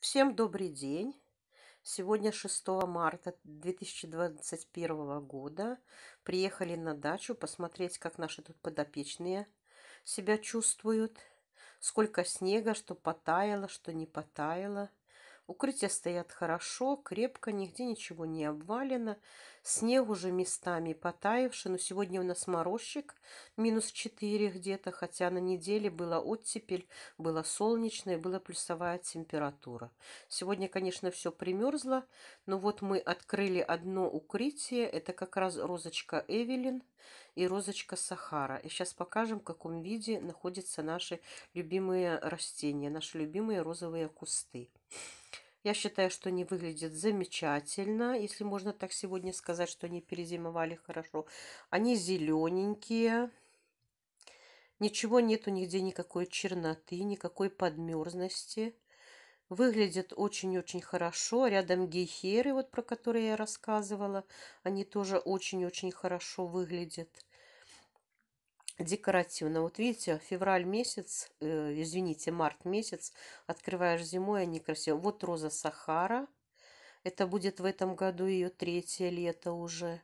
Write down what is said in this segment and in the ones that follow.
Всем добрый день! Сегодня 6 марта 2021 года. Приехали на дачу посмотреть, как наши тут подопечные себя чувствуют. Сколько снега, что потаяло, что не потаяло. Укрытия стоят хорошо, крепко, нигде ничего не обвалено. Снег уже местами потаивший, но сегодня у нас морозчик, минус 4 где-то, хотя на неделе была оттепель, было солнечно и была плюсовая температура. Сегодня, конечно, все примерзло, но вот мы открыли одно укрытие, это как раз розочка Эвелин и розочка Сахара. И сейчас покажем, в каком виде находятся наши любимые растения, наши любимые розовые кусты. Я считаю, что они выглядят замечательно, если можно так сегодня сказать, что они перезимовали хорошо. Они зелененькие. Ничего нету нигде никакой черноты, никакой подмерзности. Выглядят очень-очень хорошо. Рядом гейхеры, вот про которые я рассказывала, они тоже очень-очень хорошо выглядят декоративно. Вот видите, февраль месяц, э, извините, март месяц, открываешь зимой, они красивые. Вот роза Сахара. Это будет в этом году ее третье лето уже.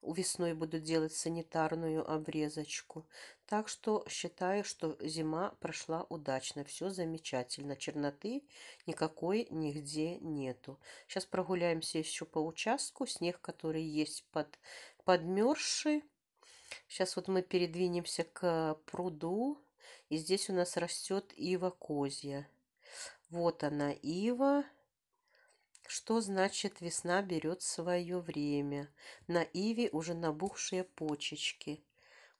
Весной буду делать санитарную обрезочку. Так что считаю, что зима прошла удачно. Все замечательно. Черноты никакой нигде нету. Сейчас прогуляемся еще по участку. Снег, который есть под, подмерзший. Сейчас вот мы передвинемся к пруду. И здесь у нас растет ива козья. Вот она, ива. Что значит весна берет свое время? На иве уже набухшие почечки.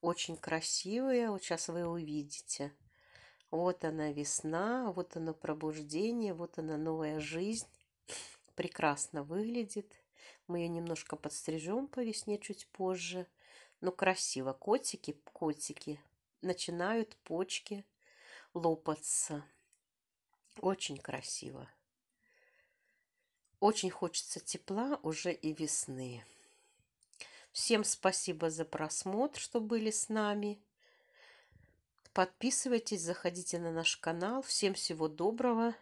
Очень красивые, вот сейчас вы увидите. Вот она весна, вот оно пробуждение, вот она новая жизнь. Прекрасно выглядит. Мы ее немножко подстрижем по весне чуть позже – но ну, красиво. Котики, котики начинают почки лопаться. Очень красиво. Очень хочется тепла уже и весны. Всем спасибо за просмотр, что были с нами. Подписывайтесь, заходите на наш канал. Всем всего доброго.